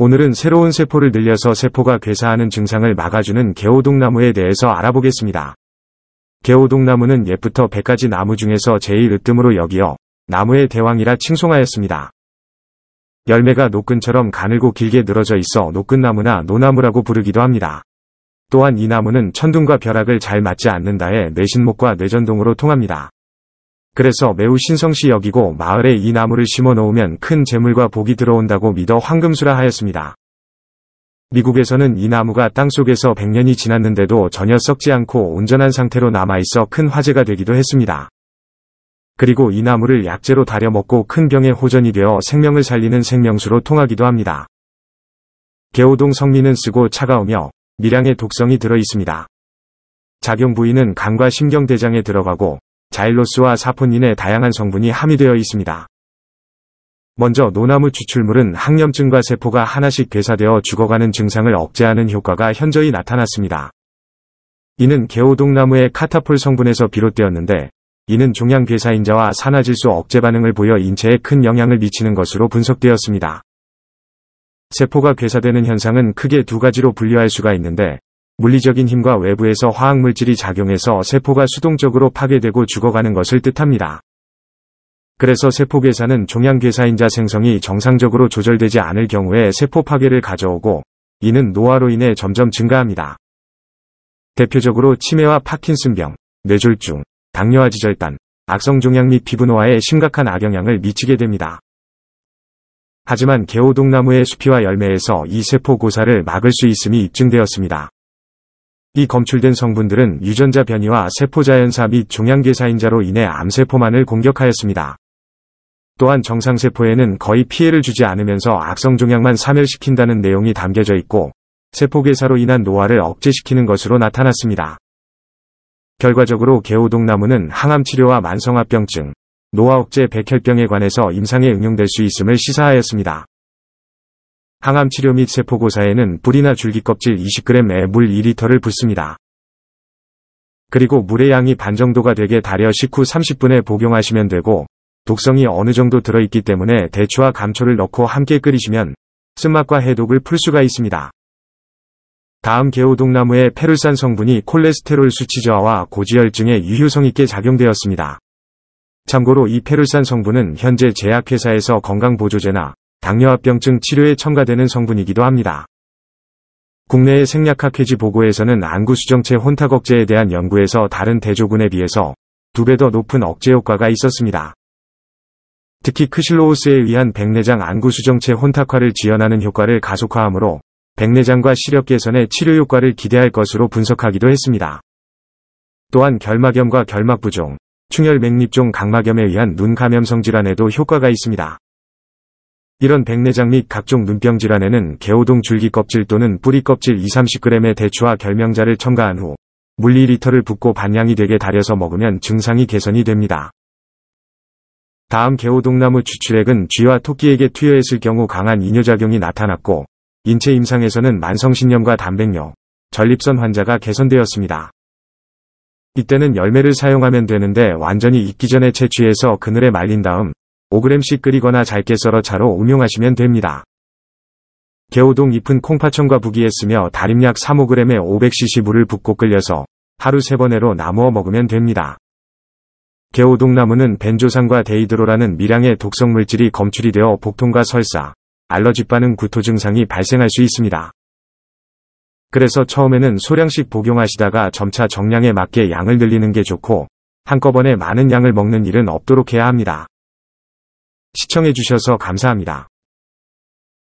오늘은 새로운 세포를 늘려서 세포가 괴사하는 증상을 막아주는 개오동나무에 대해서 알아보겠습니다. 개오동나무는 옛부터 100가지 나무 중에서 제일 으뜸으로 여기어 나무의 대왕이라 칭송하였습니다. 열매가 노끈처럼 가늘고 길게 늘어져 있어 노끈나무나 노나무라고 부르기도 합니다. 또한 이 나무는 천둥과 벼락을 잘 맞지 않는다에 뇌신목과 뇌전동으로 통합니다. 그래서 매우 신성시 여기고 마을에 이 나무를 심어 놓으면 큰 재물과 복이 들어온다고 믿어 황금수라 하였습니다. 미국에서는 이 나무가 땅속에서 100년이 지났는데도 전혀 썩지 않고 온전한 상태로 남아있어 큰 화제가 되기도 했습니다. 그리고 이 나무를 약재로 다려 먹고 큰 병에 호전이 되어 생명을 살리는 생명수로 통하기도 합니다. 개오동 성미는 쓰고 차가우며 밀양의 독성이 들어있습니다. 작용 부위는 간과 심경대장에 들어가고 자일로스와 사포닌의 다양한 성분이 함유되어 있습니다. 먼저 노나무 추출물은 항염증과 세포가 하나씩 괴사되어 죽어가는 증상을 억제하는 효과가 현저히 나타났습니다. 이는 개오동나무의 카타폴 성분에서 비롯되었는데 이는 종양 괴사인자와 산화질소 억제 반응을 보여 인체에 큰 영향을 미치는 것으로 분석되었습니다. 세포가 괴사되는 현상은 크게 두 가지로 분류할 수가 있는데 물리적인 힘과 외부에서 화학물질이 작용해서 세포가 수동적으로 파괴되고 죽어가는 것을 뜻합니다. 그래서 세포괴사는 종양괴사인자 생성이 정상적으로 조절되지 않을 경우에 세포 파괴를 가져오고 이는 노화로 인해 점점 증가합니다. 대표적으로 치매와 파킨슨병, 뇌졸중, 당뇨아지절단, 악성종양 및 피부노화에 심각한 악영향을 미치게 됩니다. 하지만 개오동나무의 수피와 열매에서 이 세포 고사를 막을 수 있음이 입증되었습니다. 이 검출된 성분들은 유전자 변이와 세포자연사 및 종양계사인자로 인해 암세포만을 공격하였습니다. 또한 정상세포에는 거의 피해를 주지 않으면서 악성종양만 사멸시킨다는 내용이 담겨져 있고 세포괴사로 인한 노화를 억제시키는 것으로 나타났습니다. 결과적으로 개오동나무는 항암치료와 만성합병증, 노화억제 백혈병에 관해서 임상에 응용될 수 있음을 시사하였습니다. 항암치료 및 세포고사에는 뿌리나 줄기껍질 20g에 물 2리터를 붓습니다. 그리고 물의 양이 반 정도가 되게 달여 식후 30분에 복용하시면 되고 독성이 어느 정도 들어있기 때문에 대추와 감초를 넣고 함께 끓이시면 쓴맛과 해독을 풀 수가 있습니다. 다음 개오동나무의 페룰산 성분이 콜레스테롤 수치 저하와 고지혈증에 유효성 있게 작용되었습니다. 참고로 이 페룰산 성분은 현재 제약회사에서 건강보조제나 당뇨합병증 치료에 첨가되는 성분이기도 합니다. 국내의 생략학회지 보고에서는 안구수정체 혼탁억제에 대한 연구에서 다른 대조군에 비해서 두 배 더 높은 억제 효과가 있었습니다. 특히 크실로우스에 의한 백내장 안구수정체 혼탁화를 지연하는 효과를 가속화하므로 백내장과 시력 개선의 치료 효과를 기대할 것으로 분석하기도 했습니다. 또한 결막염과 결막부종, 충혈 맥립종 각막염에 의한 눈 감염성 질환에도 효과가 있습니다. 이런 백내장 및 각종 눈병 질환에는 개오동 줄기 껍질 또는 뿌리 껍질 2-30g의 대추와 결명자를 첨가한 후물리리터를 붓고 반량이 되게 달여서 먹으면 증상이 개선이 됩니다. 다음 개오동나무 추출액은 쥐와 토끼에게 투여했을 경우 강한 이뇨작용이 나타났고 인체 임상에서는 만성신염과 단백뇨, 전립선 환자가 개선되었습니다. 이때는 열매를 사용하면 되는데 완전히 익기 전에 채취해서 그늘에 말린 다음 5g씩 끓이거나 잘게 썰어 차로 응용하시면 됩니다. 개오동 잎은 콩파천과 부기에 쓰며 다림약 3-5g에 500cc 물을 붓고 끓여서 하루 3번에로 나무어 먹으면 됩니다. 개오동나무는 벤조산과 데이드로라는 미량의 독성 물질이 검출이 되어 복통과 설사, 알러지 반응 구토 증상이 발생할 수 있습니다. 그래서 처음에는 소량씩 복용하시다가 점차 정량에 맞게 양을 늘리는 게 좋고 한꺼번에 많은 양을 먹는 일은 없도록 해야 합니다. 시청해주셔서 감사합니다.